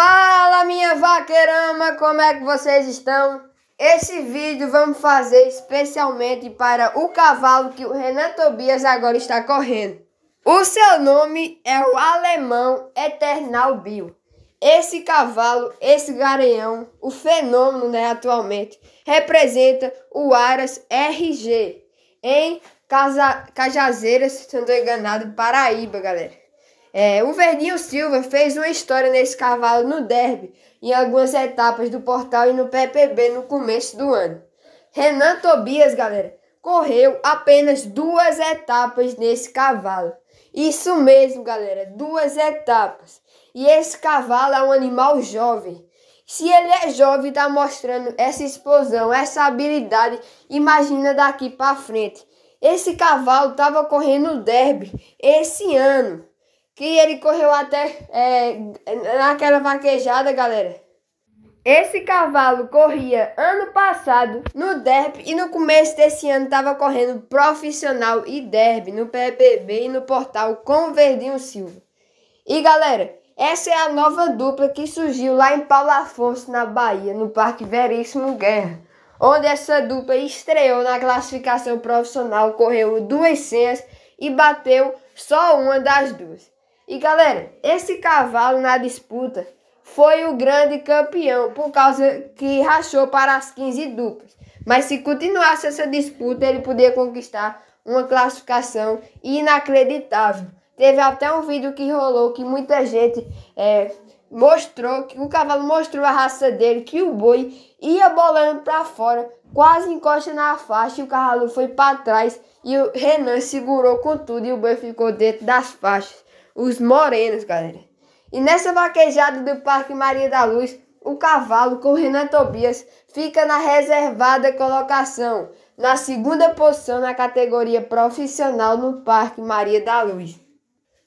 Fala minha vaqueirama, como é que vocês estão? Esse vídeo vamos fazer especialmente para o cavalo que o Renan Tobias agora está correndo. O seu nome é o alemão Eternal Bill. Esse cavalo, esse garanhão, o fenômeno né, atualmente, representa o Aras RG em Casa... Cajazeiras, se não estou enganado, Paraíba, galera. É, o Verdinho Silva fez uma história nesse cavalo no derby, em algumas etapas do portal e no PPB no começo do ano. Renan Tobias, galera, correu apenas duas etapas nesse cavalo. Isso mesmo, galera, duas etapas. E esse cavalo é um animal jovem. Se ele é jovem e está mostrando essa explosão, essa habilidade, imagina daqui para frente. Esse cavalo estava correndo no derby esse ano que ele correu até é, naquela vaquejada, galera. Esse cavalo corria ano passado no derby e no começo desse ano estava correndo profissional e derby no PPB e no portal com o Verdinho Silva. E galera, essa é a nova dupla que surgiu lá em Paulo Afonso, na Bahia, no Parque Veríssimo Guerra, onde essa dupla estreou na classificação profissional, correu duas senhas e bateu só uma das duas. E galera, esse cavalo na disputa foi o grande campeão por causa que rachou para as 15 duplas. Mas se continuasse essa disputa, ele podia conquistar uma classificação inacreditável. Teve até um vídeo que rolou que muita gente é, mostrou, que o cavalo mostrou a raça dele, que o boi ia bolando para fora, quase encosta na faixa e o cavalo foi para trás e o Renan segurou com tudo e o boi ficou dentro das faixas os morenos, galera. E nessa vaquejada do Parque Maria da Luz, o cavalo com Renan Tobias fica na reservada colocação, na segunda posição na categoria profissional no Parque Maria da Luz.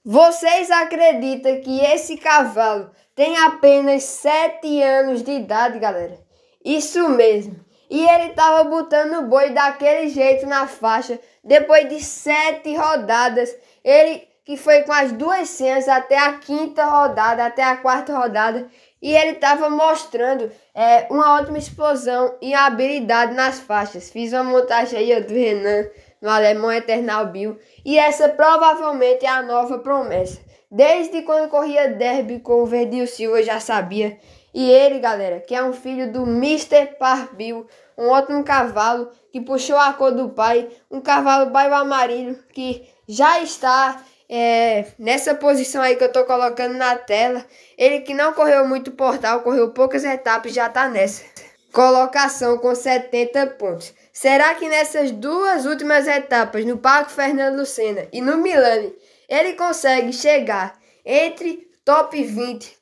Vocês acreditam que esse cavalo tem apenas 7 anos de idade, galera? Isso mesmo. E ele tava botando o boi daquele jeito na faixa. Depois de sete rodadas, ele que foi com as duas senhas até a quinta rodada, até a quarta rodada, e ele estava mostrando é, uma ótima explosão e habilidade nas faixas. Fiz uma montagem aí do Renan no alemão Eternal Bill, e essa provavelmente é a nova promessa. Desde quando corria derby com o Verdinho Silva eu já sabia. E ele, galera, que é um filho do Mr. Parbil, um ótimo cavalo que puxou a cor do pai, um cavalo baio amarelo que já está é, nessa posição aí que eu tô colocando na tela, ele que não correu muito portal, correu poucas etapas, já tá nessa. Colocação com 70 pontos. Será que nessas duas últimas etapas, no Paco Fernando Lucena e no Milani, ele consegue chegar entre top 20,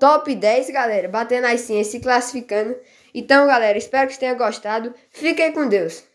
top 10, galera, batendo assim e se classificando? Então, galera, espero que vocês tenham gostado. Fiquem com Deus.